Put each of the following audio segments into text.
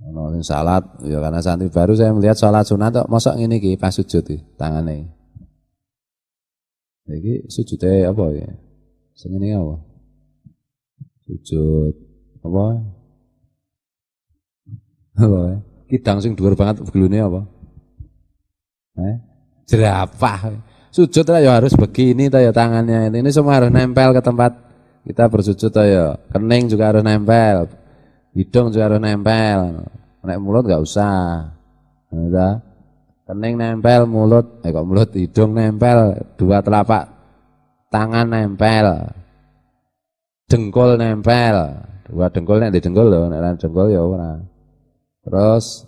Ono sing salat ya karena santri baru saya melihat salat sunat kok mosok ngene iki pas sujud iki tangane. Iki sujude apa ya? Sing ngene apa? Sujud apa? Apa ya? Kidang sing dhuwur banget gelune apa? Eh? Jerapah. Sujud lah ya harus begini ta ya tangannya. Ini semua harus nempel ke tempat kita bersujud ta ya. Kening juga harus nempel hidung juga harus nempel nek mulut nggak usah ada nah, kening nempel mulut eh kok mulut hidung nempel dua telapak tangan nempel dengkul nempel dua dengkul nih di dengkul loh nek dengkul ya ora terus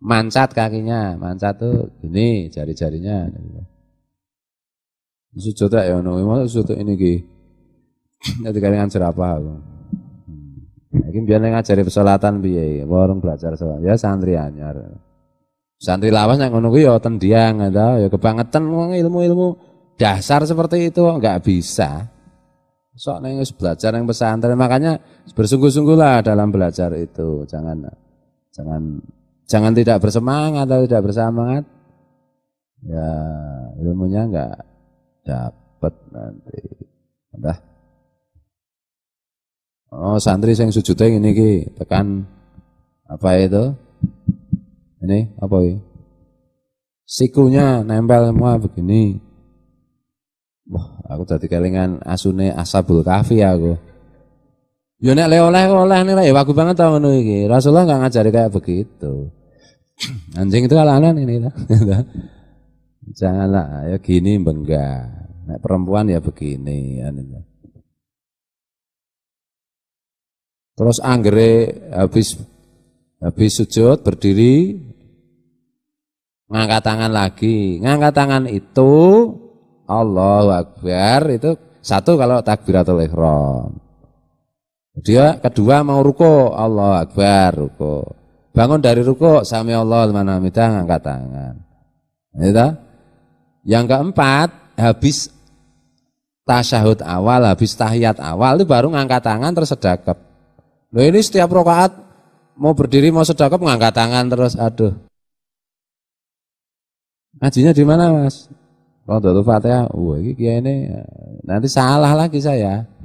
mancat kakinya mancat tuh ini jari-jarinya susu sujud ya ono mau sujud ini ki nanti kalian cerapa aku biar biyen ngajari pesolatan biaya, warung belajar sholat. Ya santri anyar. Santri lawas yang ngono ya tendiang tahu ya kebangetan ilmu-ilmu dasar seperti itu nggak bisa. soalnya neng belajar yang pesantren makanya bersungguh-sungguhlah dalam belajar itu. Jangan jangan jangan tidak bersemangat atau tidak bersemangat. Ya ilmunya nggak dapat nanti. Udah. Oh, santri yang sujud ini ki tekan apa itu? Ini apa ya? Sikunya nempel semua begini. Wah, aku tadi kelingan asune asabul kafi aku. Yo ya nek oleh oleh nih ya bagus banget tau ngono iki. Rasulullah nggak ngajari kayak begitu. Anjing itu alanan ini lah. Janganlah, ya gini bengga. Nek perempuan ya begini. Ya, Terus anggere habis habis sujud berdiri mengangkat tangan lagi. mengangkat tangan itu Allah Akbar itu satu kalau takbiratul ihram. Dia kedua mau ruko Allah Akbar ruko. Bangun dari ruko sami Allah mana hamidah mengangkat tangan. Itu. Ya Yang keempat habis tasyahud awal, habis tahiyat awal itu baru ngangkat tangan terus sedekap. Loh ini setiap rokaat mau berdiri mau sedekap ngangkat tangan terus aduh. Ngajinya di mana mas? Kalau Fatihah, wah ini eh, nanti salah lagi saya.